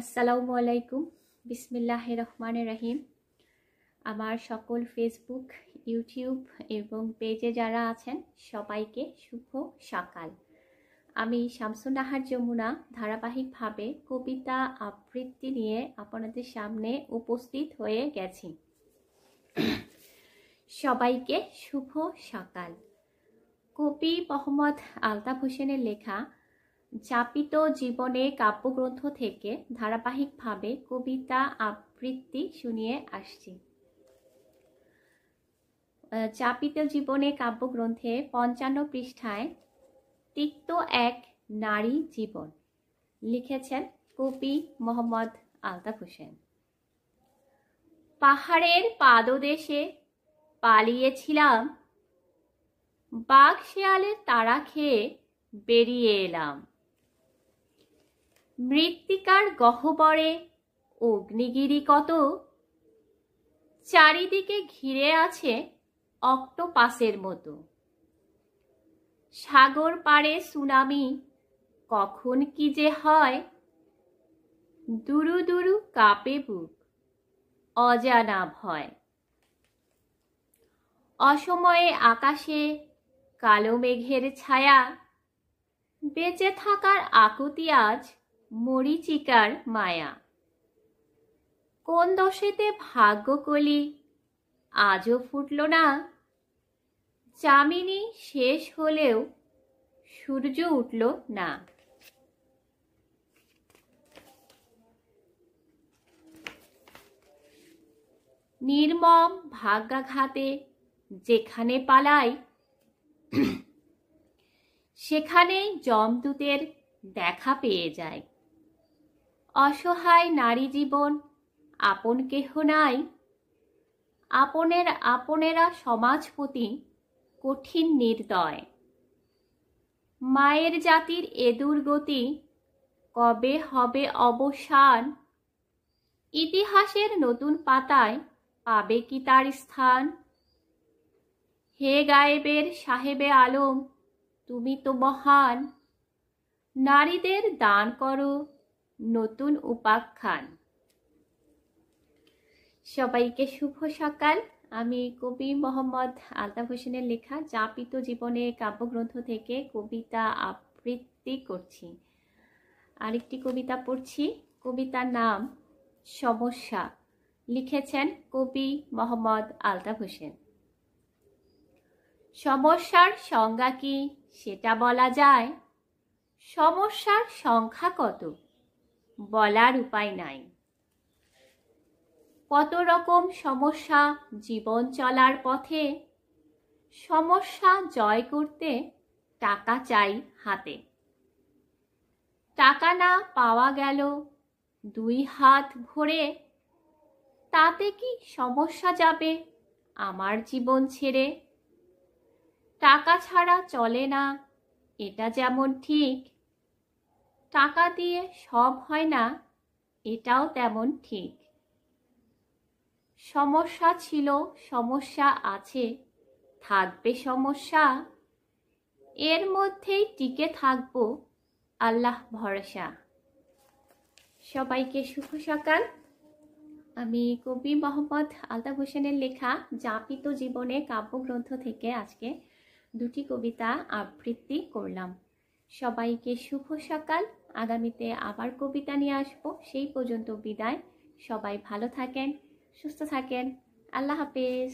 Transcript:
আসসালামু আলাইকুম বিসমিল্লাহ রহমান রহিম আমার সকল ফেসবুক ইউটিউব এবং পেজে যারা আছেন সবাইকে শুভ সকাল আমি শামসুনাহার যমুনা ধারাবাহিকভাবে কবিতা আবৃত্তি নিয়ে আপনাদের সামনে উপস্থিত হয়ে গেছি সবাইকে শুভ সকাল কবি মোহাম্মদ আলতাফ হোসেনের লেখা যাপিত জীবনে কাব্যগ্রন্থ থেকে ধারাবাহিকভাবে কবিতা আবৃত্তি শুনিয়ে আসছি চাপিত জীবনে কাব্যগ্রন্থে পঞ্চান্ন পৃষ্ঠায় তিক্ত এক নারী জীবন লিখেছেন কবি মোহাম্মদ আলতাফ হোসেন পাহাড়ের পাদদেশে পালিয়েছিলাম বাঘ শেয়ালের তারা খেয়ে বেরিয়ে এলাম মৃত্তিকার গহ্বরে অগ্নিগিরি কত চারিদিকে ঘিরে আছে অক্টোপাসের মতো সাগর পাড়ে সুনামি কখন কি যে হয় দুরু দুরু কাপে বুক অজানা ভয় অসময়ে আকাশে কালো মেঘের ছায়া বেঁচে থাকার আকুতি আজ মরিচিকার মায়া কোন দশেতে ভাগ্যকলি আজও ফুটল না চামিনী শেষ হলেও সূর্য উঠল না নির্মম ভাগ্যাঘাতে যেখানে পালাই সেখানেই জমদূতের দেখা পেয়ে যায় অসহায় নারী জীবন আপন কেহ নাই আপনের আপনেরা সমাজপতি কঠিন নির্দয় মায়ের জাতির এ দুর্গতি কবে হবে অবসান ইতিহাসের নতুন পাতায় পাবে কি তার স্থান হে গায়েবের সাহেবে আলম তুমি তো মহান নারীদের দান করো নতুন উপাখ্যান সবাইকে শুভ সকাল আমি কবি মোহাম্মদ আলতাফ হোসেনের লেখা যাপিত জীবনের কাব্যগ্রন্থ থেকে কবিতা আবৃত্তি করছি আরেকটি কবিতা পড়ছি কবিতার নাম সমস্যা লিখেছেন কবি মোহাম্মদ আলতাফ হোসেন সমস্যার সংজ্ঞা কি সেটা বলা যায় সমস্যার সংখ্যা কত বলার উপায় নাই কত রকম সমস্যা জীবন চলার পথে সমস্যা জয় করতে টাকা চাই হাতে টাকা না পাওয়া গেল দুই হাত ভরে তাতে কি সমস্যা যাবে আমার জীবন ছেড়ে টাকা ছাড়া চলে না এটা যেমন ঠিক টাকা দিয়ে সব হয় না এটাও তেমন ঠিক সমস্যা ছিল সমস্যা আছে থাকবে সমস্যা এর মধ্যেই টিকে থাকব আল্লাহ ভরসা সবাইকে শুভ সকাল আমি কবি মোহাম্মদ আলতাফ হোসেনের লেখা যাপিত জীবনে কাব্যগ্রন্থ থেকে আজকে দুটি কবিতা আবৃত্তি করলাম সবাইকে শুভ সকাল আগামীতে আবার কবিতা নিয়ে আসব সেই পর্যন্ত বিদায় সবাই ভালো থাকেন সুস্থ থাকেন আল্লাহ হাফেজ